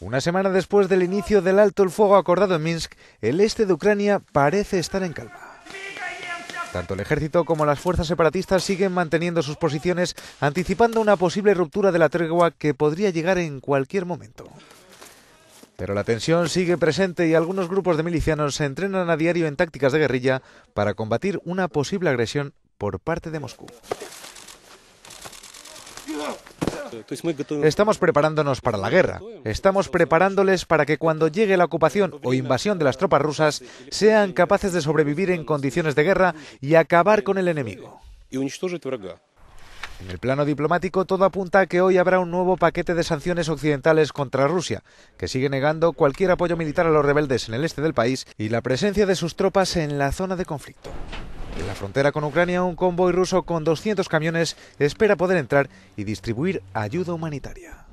Una semana después del inicio del alto el fuego acordado en Minsk, el este de Ucrania parece estar en calma. Tanto el ejército como las fuerzas separatistas siguen manteniendo sus posiciones, anticipando una posible ruptura de la tregua que podría llegar en cualquier momento. Pero la tensión sigue presente y algunos grupos de milicianos se entrenan a diario en tácticas de guerrilla para combatir una posible agresión por parte de Moscú. Estamos preparándonos para la guerra. Estamos preparándoles para que cuando llegue la ocupación o invasión de las tropas rusas sean capaces de sobrevivir en condiciones de guerra y acabar con el enemigo. En el plano diplomático, todo apunta a que hoy habrá un nuevo paquete de sanciones occidentales contra Rusia, que sigue negando cualquier apoyo militar a los rebeldes en el este del país y la presencia de sus tropas en la zona de conflicto. En la frontera con Ucrania, un convoy ruso con 200 camiones espera poder entrar y distribuir ayuda humanitaria.